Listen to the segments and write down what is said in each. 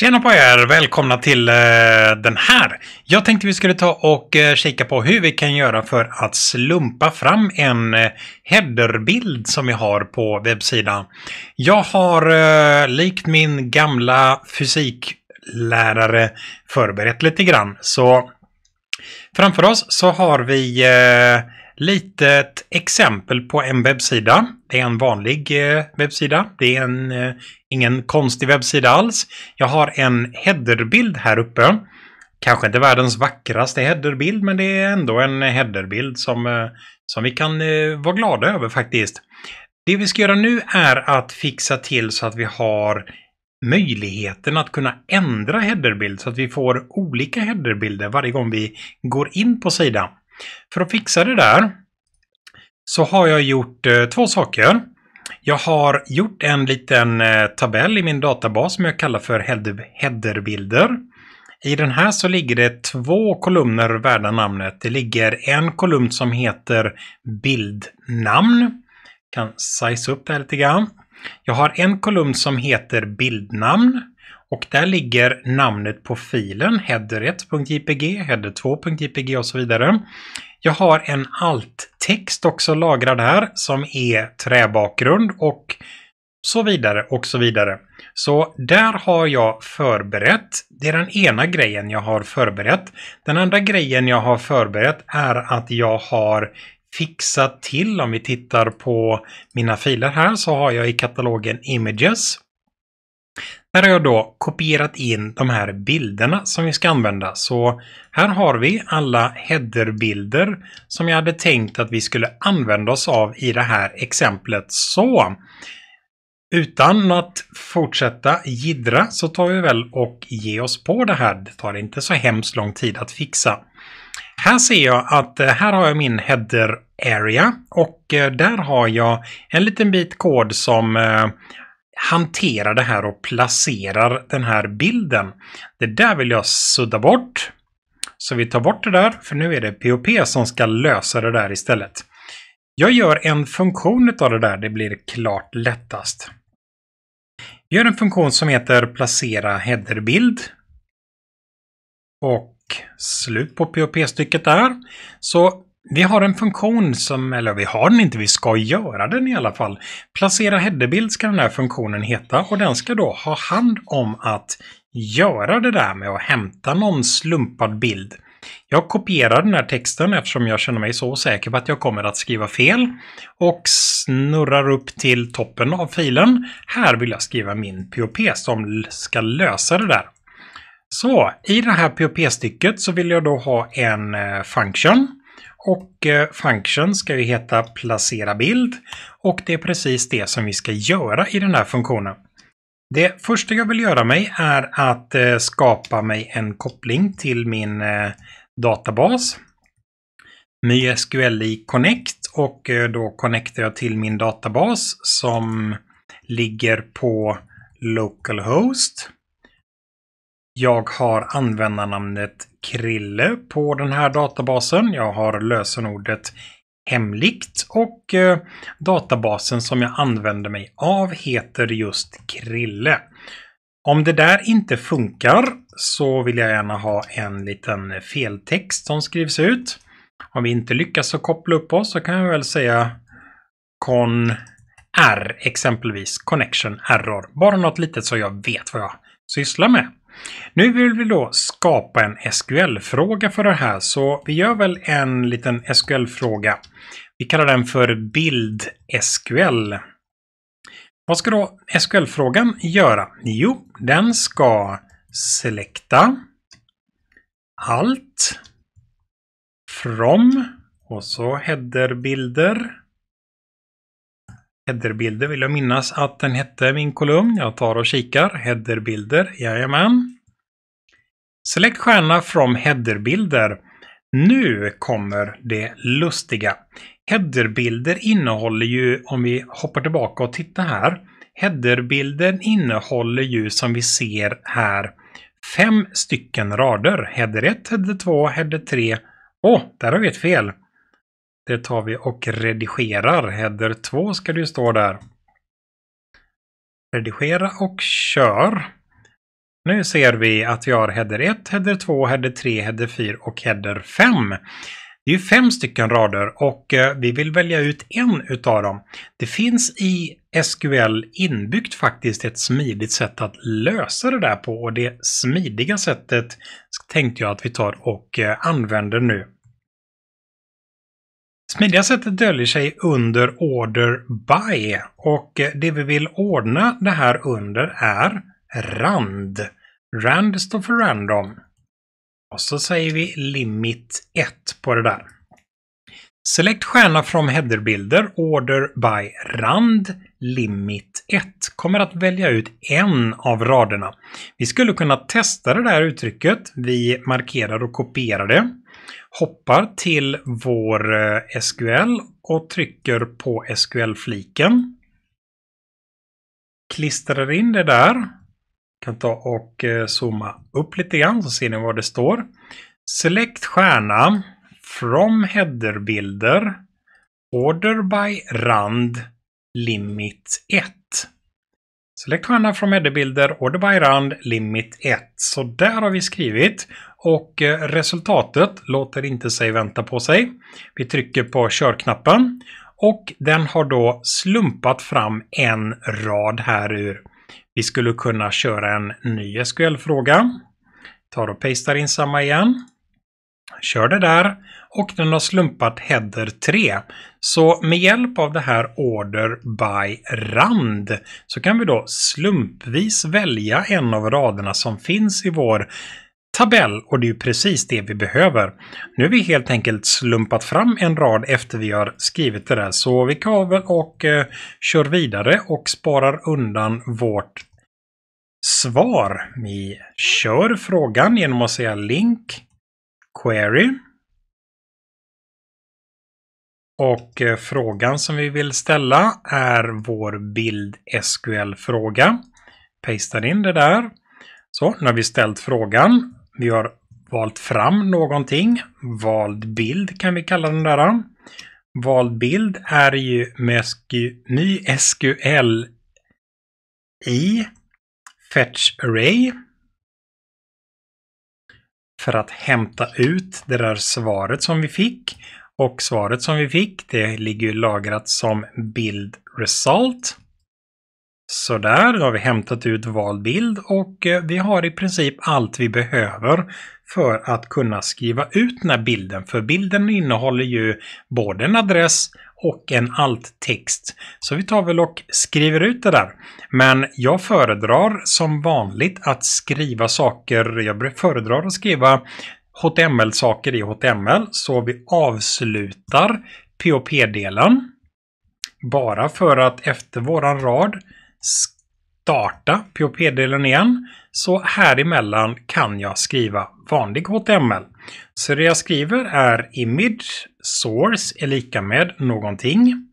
Tjena på er! Välkomna till eh, den här! Jag tänkte vi skulle ta och eh, kika på hur vi kan göra för att slumpa fram en eh, headerbild som vi har på webbsidan. Jag har eh, likt min gamla fysiklärare förberett lite grann. Så framför oss så har vi eh, litet exempel på en webbsida. Det är en vanlig eh, webbsida. Det är en, eh, ingen konstig webbsida alls. Jag har en headerbild här uppe. Kanske inte världens vackraste headerbild, men det är ändå en headerbild som, eh, som vi kan vara glada över faktiskt. Det vi ska göra nu är att fixa till så att vi har möjligheten att kunna ändra headerbild så att vi får olika headerbilder varje gång vi går in på sidan. För att fixa det där så har jag gjort eh, två saker. Jag har gjort en liten eh, tabell i min databas som jag kallar för headerbilder. I den här så ligger det två kolumner värda namnet. Det ligger en kolumn som heter bildnamn. Jag kan size upp det här lite grann. Jag har en kolumn som heter bildnamn och där ligger namnet på filen, header1.jpg, header2.jpg och så vidare. Jag har en alt-text också lagrad här som är träbakgrund och så vidare och så vidare. Så där har jag förberett. Det är den ena grejen jag har förberett. Den andra grejen jag har förberett är att jag har fixat till, om vi tittar på mina filer här, så har jag i katalogen Images här har jag då kopierat in de här bilderna som vi ska använda. Så här har vi alla headerbilder som jag hade tänkt att vi skulle använda oss av i det här exemplet. Så utan att fortsätta gidra så tar vi väl och ge oss på det här. Det tar inte så hemskt lång tid att fixa. Här ser jag att eh, här har jag min header area och eh, där har jag en liten bit kod som eh, hanterar det här och placerar den här bilden. Det där vill jag sudda bort. Så vi tar bort det där, för nu är det POP som ska lösa det där istället. Jag gör en funktion av det där, det blir klart lättast. Vi gör en funktion som heter placera headerbild. Och slut på POP-stycket där. Så vi har en funktion som, eller vi har den inte, vi ska göra den i alla fall. Placera headerbild ska den här funktionen heta och den ska då ha hand om att göra det där med att hämta någon slumpad bild. Jag kopierar den här texten eftersom jag känner mig så säker på att jag kommer att skriva fel och snurrar upp till toppen av filen. Här vill jag skriva min POP som ska lösa det där. Så i det här POP-stycket så vill jag då ha en eh, function och eh, function ska ju heta placera bild och det är precis det som vi ska göra i den här funktionen. Det första jag vill göra mig är att eh, skapa mig en koppling till min eh, databas. MySQLi Connect och då connectar jag till min databas som ligger på localhost. Jag har användarnamnet Krille på den här databasen. Jag har lösenordet hemligt och eh, databasen som jag använder mig av heter just Krille. Om det där inte funkar så vill jag gärna ha en liten feltext som skrivs ut. Om vi inte lyckas att koppla upp oss så kan jag väl säga con R exempelvis, connection error. Bara något litet så jag vet vad jag sysslar med. Nu vill vi då skapa en SQL-fråga för det här så vi gör väl en liten SQL-fråga. Vi kallar den för bild-SQL. Vad ska då SQL-frågan göra? Jo, den ska selekta allt from och så header-bilder Headerbilder vill jag minnas att den hette, min kolumn. Jag tar och kikar. Headerbilder, jajamän. Select stjärna from headerbilder. Nu kommer det lustiga. Headerbilder innehåller ju, om vi hoppar tillbaka och tittar här, headerbilden innehåller ju som vi ser här fem stycken rader. Header 1, header 2, header 3. Åh, oh, där har vi ett fel. Det tar vi och redigerar. Header 2 ska det ju stå där. Redigera och kör. Nu ser vi att vi har header 1, header 2, header 3, header 4 och header 5. Det är ju fem stycken rader och eh, vi vill välja ut en utav dem. Det finns i SQL inbyggt faktiskt ett smidigt sätt att lösa det där på och det smidiga sättet tänkte jag att vi tar och eh, använder nu. Smidiga sättet döljer sig under order by och eh, det vi vill ordna det här under är rand. Rand står för random. Och så säger vi limit 1 på det där. Select stjärna from headerbilder, order by rand, limit 1. Kommer att välja ut en av raderna. Vi skulle kunna testa det där uttrycket. Vi markerar och kopierar det hoppar till vår eh, SQL och trycker på SQL-fliken. Klistrar in det där. Kan ta och eh, zooma upp lite grann så ser ni vad det står. Select stjärna from headerbilder order by rand limit 1. Select stjärna from headerbilder order by rand limit 1. Så där har vi skrivit och eh, resultatet låter inte sig vänta på sig. Vi trycker på körknappen och den har då slumpat fram en rad här ur. Vi skulle kunna köra en ny SQL-fråga. Tar och pastar in samma igen. Kör det där och den har slumpat header 3. Så med hjälp av det här order by rand så kan vi då slumpvis välja en av raderna som finns i vår tabell och det är ju precis det vi behöver. Nu har vi helt enkelt slumpat fram en rad efter vi har skrivit det där så vi kavel och eh, kör vidare och sparar undan vårt svar. Vi kör frågan genom att säga link query. Och eh, frågan som vi vill ställa är vår bild SQL-fråga. Pastar in det där. Så, nu har vi ställt frågan. Vi har valt fram någonting. Vald bild kan vi kalla den där. Vald bild är ju med ny SQL i Fetch Array för att hämta ut det där svaret som vi fick. Och svaret som vi fick, det ligger lagrat som bild result. Så där har vi hämtat ut vald bild och eh, vi har i princip allt vi behöver för att kunna skriva ut den här bilden. För bilden innehåller ju både en adress och en alt-text. Så vi tar väl och skriver ut det där. Men jag föredrar som vanligt att skriva saker, jag föredrar att skriva HTML-saker i HTML. Så vi avslutar POP-delen. Bara för att efter våran rad starta POP-delen igen. Så här emellan kan jag skriva vanlig HTML. Så det jag skriver är image source är lika med någonting.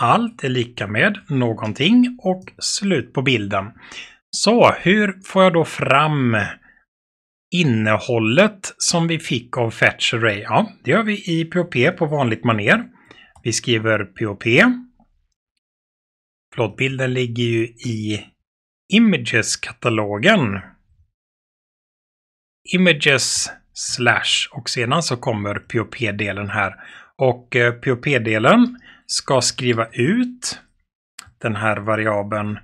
Allt är lika med någonting och slut på bilden. Så hur får jag då fram innehållet som vi fick av Fetch Array? Ja, det gör vi i POP på vanligt maner. Vi skriver POP Förlåt, bilden ligger ju i Images-katalogen. Images slash och sedan så kommer POP-delen här. Och eh, POP-delen ska skriva ut den här variabeln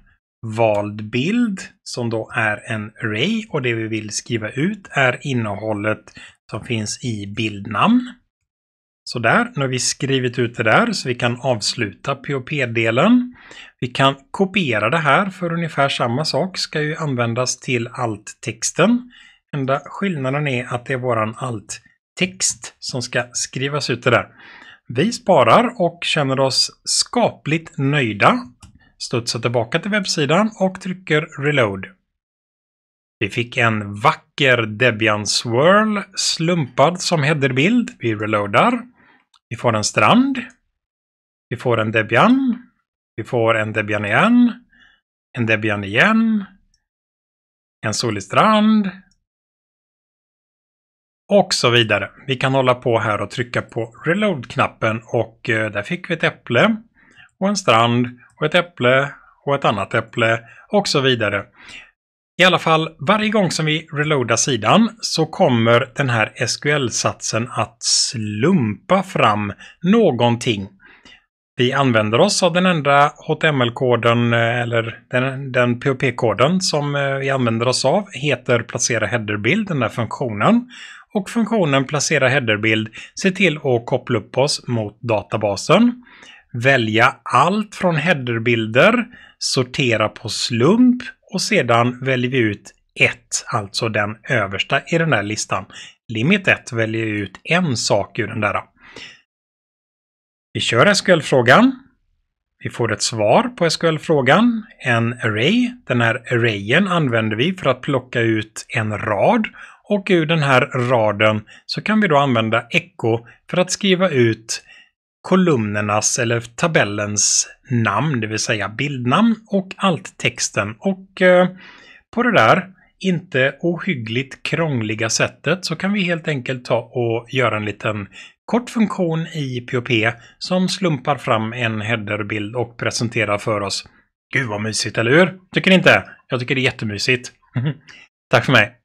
vald bild som då är en array och det vi vill skriva ut är innehållet som finns i bildnamn. Sådär, nu har vi skrivit ut det där så vi kan avsluta POP-delen. Vi kan kopiera det här för ungefär samma sak ska ju användas till alt-texten. Enda skillnaden är att det är våran alt-text som ska skrivas ut det där. Vi sparar och känner oss skapligt nöjda. Studsar tillbaka till webbsidan och trycker reload. Vi fick en vacker Debian Swirl slumpad som headerbild. Vi reloadar. Vi får en strand. Vi får en Debian. Vi får en Debian igen. En Debian igen. En solig strand. Och så vidare. Vi kan hålla på här och trycka på reload-knappen och eh, där fick vi ett äpple och en strand och ett äpple och ett annat äpple och så vidare. I alla fall, varje gång som vi reloadar sidan så kommer den här SQL-satsen att slumpa fram någonting. Vi använder oss av den enda HTML-koden eh, eller den, den POP-koden som eh, vi använder oss av heter placera headerbild, den där funktionen. Och funktionen placera headerbild ser till att koppla upp oss mot databasen. Välja allt från headerbilder, sortera på slump och sedan väljer vi ut 1, alltså den översta i den där listan. Limit 1 väljer ut en sak ur den där. Vi kör SQL-frågan. Vi får ett svar på SQL-frågan. En array. Den här arrayen använder vi för att plocka ut en rad. Och ur den här raden så kan vi då använda echo för att skriva ut kolumnernas eller tabellens namn, det vill säga bildnamn och alt-texten. Och eh, på det där inte ohyggligt krångliga sättet så kan vi helt enkelt ta och göra en liten kort funktion i POP som slumpar fram en headerbild och presenterar för oss. Gud vad mysigt, eller hur? Tycker ni inte? Jag tycker det är jättemysigt. Tack för mig!